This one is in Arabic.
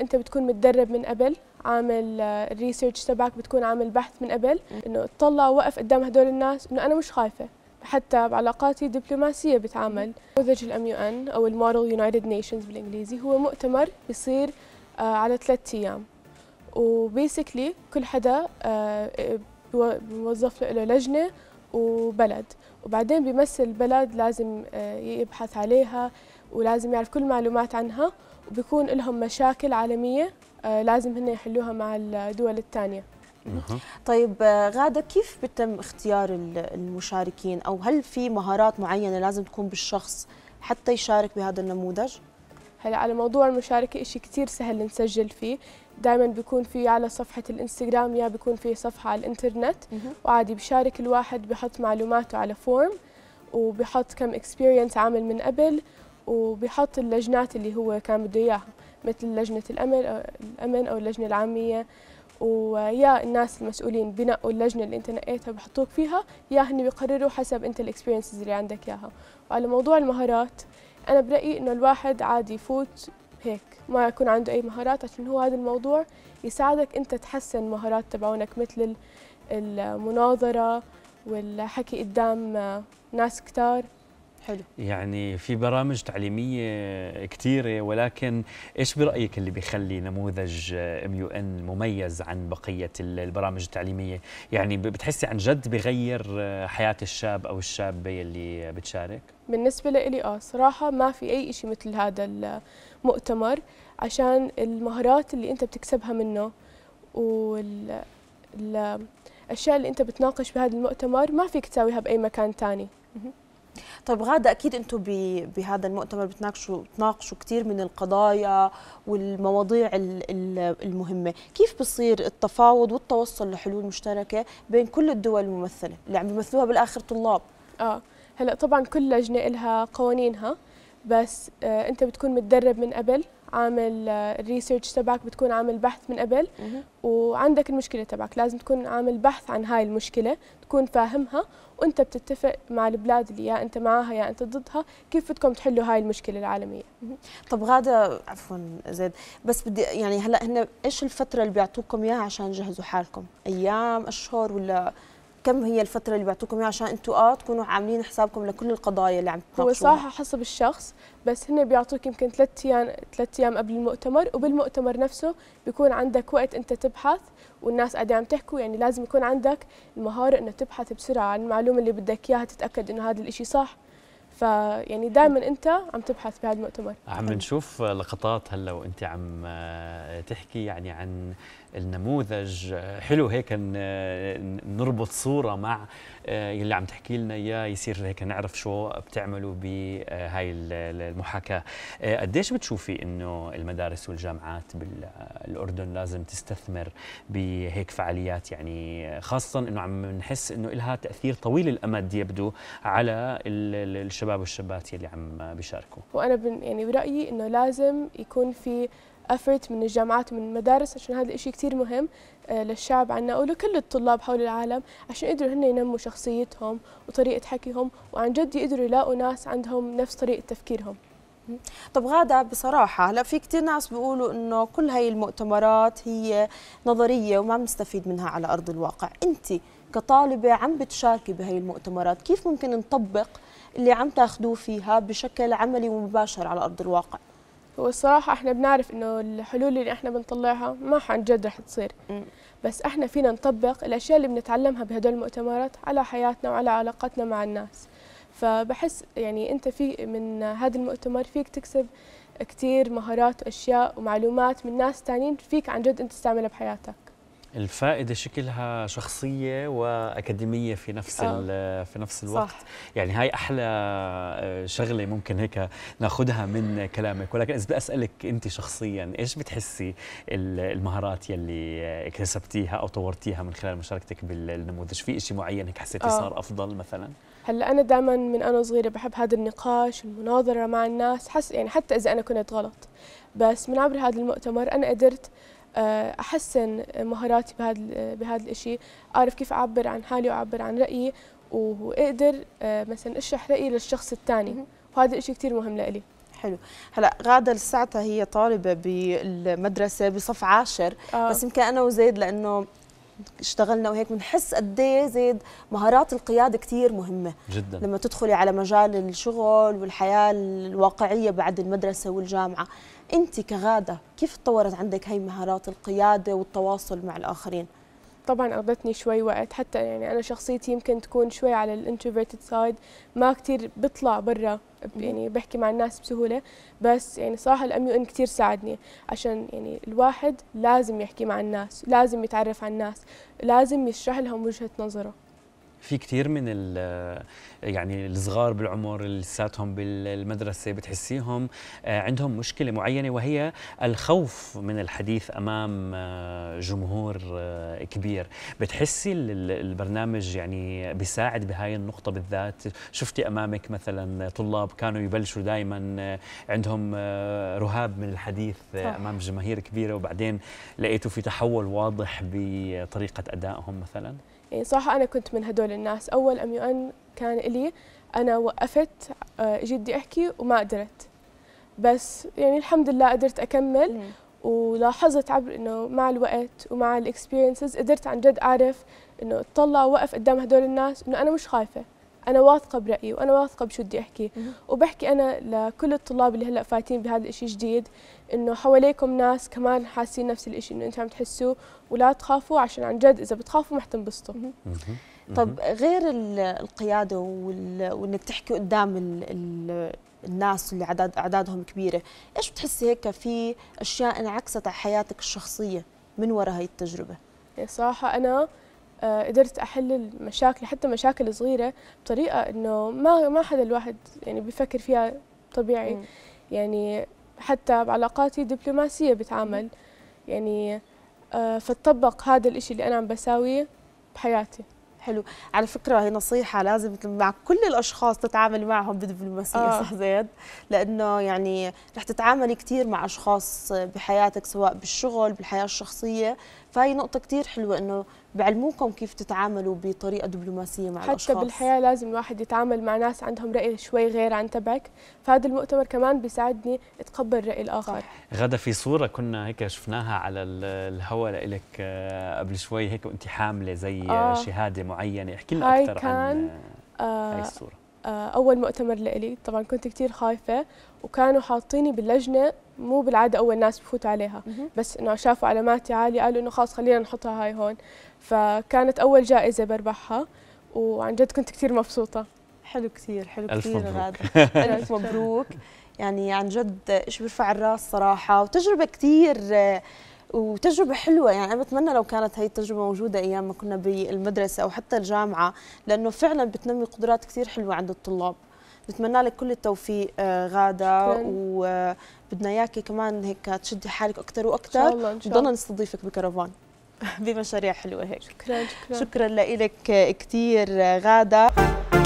انت بتكون متدرب من قبل عامل الريسيرش آه، تبعك بتكون عامل بحث من قبل انه اطلع وقف قدام هدول الناس انه انا مش خايفه حتى بعلاقاتي دبلوماسية بتعامل نموذج الام يو ان او الموديل يونايتد نيشنز بالانجليزي هو مؤتمر بيصير آه، على ثلاث ايام وبيسكلي كل حدا آه، بوظف له لجنة وبلد وبعدين بيمثل البلد لازم يبحث عليها ولازم يعرف كل المعلومات عنها بيكون لهم مشاكل عالمية آه، لازم هن يحلوها مع الدول الثانية طيب آه، غادة كيف بتم اختيار المشاركين أو هل في مهارات معينة لازم تكون بالشخص حتى يشارك بهذا النموذج؟ هلا على موضوع المشاركة إشي كتير سهل نسجل فيه دائما بيكون في على صفحة الانستغرام يا بيكون في صفحة على الانترنت وعادي بشارك الواحد بحط معلوماته على فورم وبحط كم اكسبيرينس عامل من قبل وبيحط اللجنات اللي هو كان بده اياها مثل لجنه الامن او الامن او اللجنه العاميه ويا الناس المسؤولين بنقوا اللجنه اللي انت نقيتها بحطوك فيها يا هن بيقرروا حسب انت الاكسبيرينسز اللي عندك اياها وعلى موضوع المهارات انا برايي انه الواحد عادي يفوت هيك ما يكون عنده اي مهارات عشان هو هذا الموضوع يساعدك انت تحسن مهارات تبعونك مثل المناظره والحكي قدام ناس كتار حلو يعني في برامج تعليميه كثيره ولكن ايش برايك اللي بيخلي نموذج ام يو ان مميز عن بقيه البرامج التعليميه يعني بتحسي عن جد بغير حياه الشاب او الشابه اللي بتشارك بالنسبه لي اه صراحه ما في اي شيء مثل هذا المؤتمر عشان المهارات اللي انت بتكسبها منه وال الأشياء اللي أنت بتناقش بهذا المؤتمر ما فيك تساويها بأي مكان تاني طيب غاده اكيد انتم بهذا المؤتمر بتناقشوا تناقشوا كثير من القضايا والمواضيع المهمه، كيف بصير التفاوض والتوصل لحلول مشتركه بين كل الدول الممثله اللي عم بيمثلوها بالاخر طلاب؟ اه هلا طبعا كل لجنه لها قوانينها بس آه، انت بتكون متدرب من قبل عامل الريسيرش آه، تبعك بتكون عامل بحث من قبل وعندك المشكله تبعك لازم تكون عامل بحث عن هاي المشكله تكون فاهمها وانت بتتفق مع البلاد اللي يا انت معاها يا انت ضدها كيف بدكم تحلوا هاي المشكله العالميه طب غاده عفوا زيد بس بدي يعني هلا هن ايش الفتره اللي بيعطوكم اياها عشان تجهزوا حالكم ايام اشهر ولا كم هي الفتره اللي بيعطوكم اياها عشان انتم اه تكونوا عاملين حسابكم لكل القضايا اللي عم تناقشوها هو صح حسب الشخص بس هن بيعطوك يمكن ثلاث ايام ثلاث ايام قبل المؤتمر وبالمؤتمر نفسه بيكون عندك وقت انت تبحث والناس قاعده عم تحكوا يعني لازم يكون عندك المهاره انه تبحث بسرعه عن المعلومه اللي بدك اياها تتاكد انه هذا الشيء صح فيعني دائما انت عم تبحث بهذا المؤتمر عم نشوف لقطات هلا وانت عم آه، تحكي يعني عن النموذج حلو هيك نربط صوره مع اللي آه، عم تحكي لنا اياه يصير هيك نعرف شو بتعملوا بهاي المحاكاه آه، قديش بتشوفي انه المدارس والجامعات بالاردن لازم تستثمر بهيك فعاليات يعني خاصه انه عم نحس انه لها تاثير طويل الامد يبدو على الشباب والشابات اللي عم بيشاركوا وانا يعني برايي انه لازم يكون في افرت من الجامعات ومن المدارس عشان هذا الشيء كثير مهم آه، للشعب عنا ولكل الطلاب حول العالم عشان يقدروا هن ينموا شخصيتهم وطريقه حكيهم وعن جد يقدروا يلاقوا ناس عندهم نفس طريقه تفكيرهم طب غادة بصراحة هلا في كثير ناس بيقولوا انه كل هاي المؤتمرات هي نظرية وما بنستفيد منها على ارض الواقع، انت كطالبة عم بتشاركي بهي المؤتمرات، كيف ممكن نطبق اللي عم تاخذوه فيها بشكل عملي ومباشر على ارض الواقع؟ هو الصراحة احنا بنعرف انه الحلول اللي احنا بنطلعها ما عن جد رح تصير بس احنا فينا نطبق الاشياء اللي بنتعلمها بهدول المؤتمرات على حياتنا وعلى علاقاتنا مع الناس فبحس يعني انت في من هذا المؤتمر فيك تكسب كتير مهارات واشياء ومعلومات من ناس تانيين فيك عن جد انت تستعملها بحياتك الفائده شكلها شخصيه واكاديميه في نفس آه. في نفس الوقت صح. يعني هاي احلى آه، شغله ممكن هيك ناخذها من كلامك ولكن اذا بدي اسالك انت شخصيا ايش بتحسي المهارات يلي اكتسبتيها او طورتيها من خلال مشاركتك بالنموذج في شيء معين هيك حسيتي آه. صار افضل مثلا هلا انا دائما من انا صغيره بحب هذا النقاش المناظره مع الناس حس يعني حتى اذا انا كنت غلط بس من عبر هذا المؤتمر انا قدرت آه، احسن مهاراتي بهذا بهذا الشيء اعرف كيف اعبر عن حالي واعبر عن رايي واقدر آه، مثلا اشرح رايي للشخص الثاني وهذا الشيء كثير مهم لإلي حلو هلا غاده لساتها هي طالبه بالمدرسه بصف عاشر آه. بس يمكن انا وزيد لانه اشتغلنا وهيك بنحس قد ايه زيد مهارات القياده كثير مهمه جدا لما تدخلي على مجال الشغل والحياه الواقعيه بعد المدرسه والجامعه انت كغاده كيف تطورت عندك هي مهارات القياده والتواصل مع الاخرين طبعا اخذتني شوي وقت حتى يعني انا شخصيتي يمكن تكون شوي على الانتروفيرتد سايد ما كثير بطلع برا يعني بحكي مع الناس بسهوله بس يعني صراحه الام يو ان كثير ساعدني عشان يعني الواحد لازم يحكي مع الناس لازم يتعرف على الناس لازم يشرح لهم وجهه نظره في كثير من ال يعني الصغار بالعمر اللي لساتهم بالمدرسه بتحسيهم آه، عندهم مشكله معينه وهي الخوف من الحديث امام آه، جمهور آه، كبير بتحسي البرنامج يعني بيساعد بهاي النقطه بالذات شفتي امامك مثلا طلاب كانوا يبلشوا دائما عندهم رهاب من الحديث صح. امام جماهير كبيره وبعدين لقيتوا في تحول واضح بطريقه ادائهم مثلا إيه، صح انا كنت من هدول للناس أول أم يو أن كان إلي أنا وقفت آه، جدي أحكي وما قدرت بس يعني الحمد لله قدرت أكمل ولاحظت عبر انه مع الوقت ومع الاكسبيرينسز قدرت عن جد اعرف انه اتطلع واقف قدام هدول الناس انه انا مش خايفه انا واثقه برايي وانا واثقه بشو بدي احكي وبحكي انا لكل الطلاب اللي هلا فاتين بهذا الشيء جديد انه حواليكم ناس كمان حاسين نفس الشيء انه انتم عم تحسوه ولا تخافوا عشان عن جد اذا بتخافوا ما حتنبسطوا طب غير القياده وانك تحكي قدام الناس اللي عدد اعدادهم كبيره ايش بتحسي هيك في اشياء انعكست على حياتك الشخصيه من وراء هاي التجربه إيه، صراحه انا آه، قدرت احل المشاكل حتى مشاكل صغيره بطريقه انه ما ما حدا الواحد يعني بفكر فيها طبيعي م. يعني حتى بعلاقاتي دبلوماسيه بتعامل م. يعني آه، فتطبق هذا الإشي اللي انا عم بساويه بحياتي حلو على فكره هي نصيحه لازم مع كل الاشخاص تتعامل معهم بدبلوماسيه آه. صح زيد لانه يعني رح تتعاملي كثير مع اشخاص بحياتك سواء بالشغل بالحياه الشخصيه فهي نقطة كتير حلوة إنه بعلموكم كيف تتعاملوا بطريقة دبلوماسية مع حتى الأشخاص حتى بالحياة لازم الواحد يتعامل مع ناس عندهم رأي شوي غير عن تبعك فهذا المؤتمر كمان بيساعدني أتقبل رأي الآخر غدا في صورة كنا هيك شفناها على الهواء لإلك آه، قبل شوي هيك وأنت حاملة زي آه. آه. شهادة معينة احكي لنا أكثر كان عن هاي آه، الصورة آه، أول مؤتمر لإلي طبعا كنت كتير خايفة وكانوا حاطيني باللجنة مو بالعادة أول ناس بفوتوا عليها بس إنه شافوا علاماتي عالية قالوا إنه خلاص خلينا نحطها هاي هون فكانت أول جائزة بربحها وعن جد كنت كتير مبسوطة حلو كثير حلو كثير غاد ألف مبروك يعني عن جد إيش بيرفع الراس صراحة وتجربة كثير وتجربة حلوة يعني أنا بتمنى لو كانت هاي التجربة موجودة أيام ما كنا بالمدرسة أو حتى الجامعة لأنه فعلا بتنمي قدرات كثير حلوة عند الطلاب بتمنى لك كل التوفيق آه، غادة وبدنا إياكي كمان هيك تشدي حالك أكثر وأكثر وضلنا نستضيفك بكرفان بمشاريع حلوة هيك شكرا شكرا شكرا لك كثير آه، غادة